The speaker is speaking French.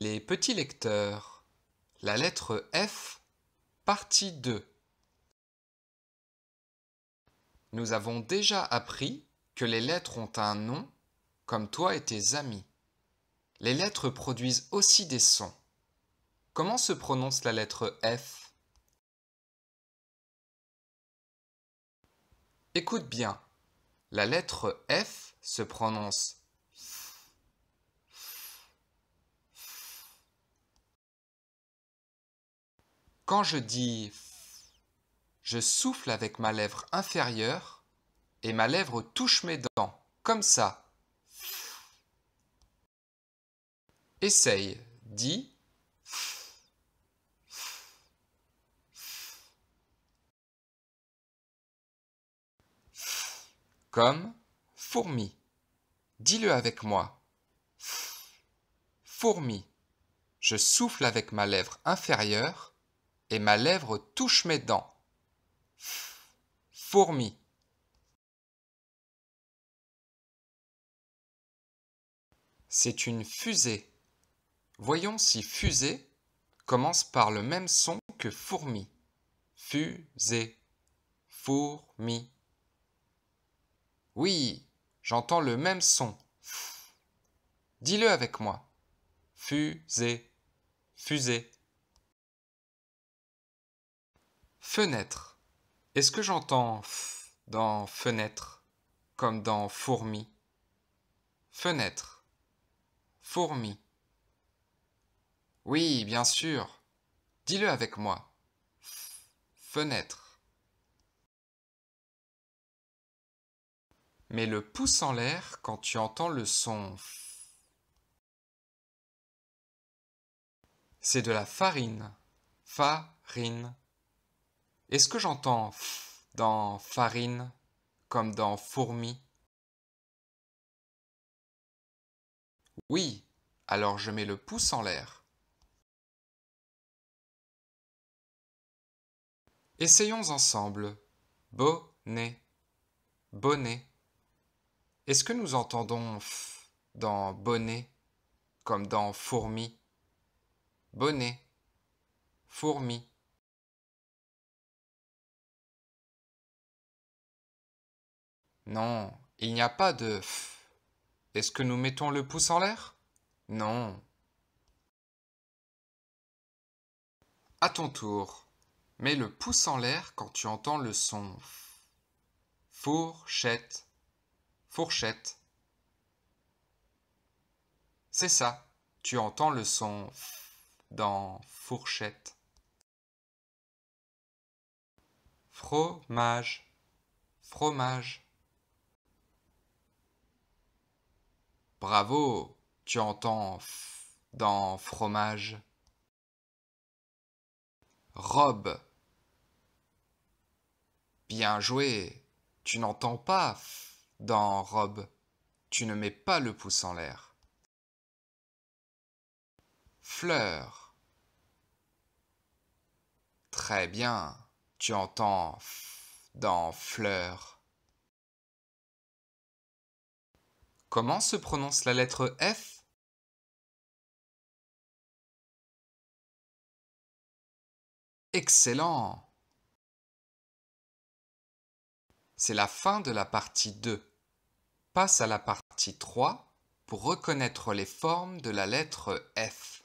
Les petits lecteurs. La lettre F, partie 2. Nous avons déjà appris que les lettres ont un nom, comme toi et tes amis. Les lettres produisent aussi des sons. Comment se prononce la lettre F Écoute bien. La lettre F se prononce Quand je dis je souffle avec ma lèvre inférieure et ma lèvre touche mes dents, comme ça. Essaye, dis. Comme fourmi. Dis-le avec moi. Fourmi. Je souffle avec ma lèvre inférieure et ma lèvre touche mes dents. Fourmi. C'est une fusée. Voyons si fusée commence par le même son que fourmi. Fusée. Fourmi. Oui, j'entends le même son. Dis-le avec moi. Fusée. Fusée. Fenêtre. Est-ce que j'entends f dans fenêtre comme dans fourmi Fenêtre. Fourmi. Oui, bien sûr. Dis-le avec moi. F fenêtre. Mets le pouce en l'air quand tu entends le son f. C'est de la farine. Farine. Est-ce que j'entends f dans farine comme dans fourmi Oui, alors je mets le pouce en l'air. Essayons ensemble. Bonnet. Bonnet. Est-ce que nous entendons f dans bonnet comme dans fourmi Bonnet. Fourmi. Non, il n'y a pas de F. Est-ce que nous mettons le pouce en l'air Non. À ton tour, mets le pouce en l'air quand tu entends le son F. Fourchette, fourchette. C'est ça, tu entends le son F dans fourchette. Fromage, fromage. Bravo, tu entends f dans fromage. Robe. Bien joué, tu n'entends pas f dans robe. Tu ne mets pas le pouce en l'air. Fleur. Très bien, tu entends f dans fleur. Comment se prononce la lettre F Excellent C'est la fin de la partie 2. Passe à la partie 3 pour reconnaître les formes de la lettre F.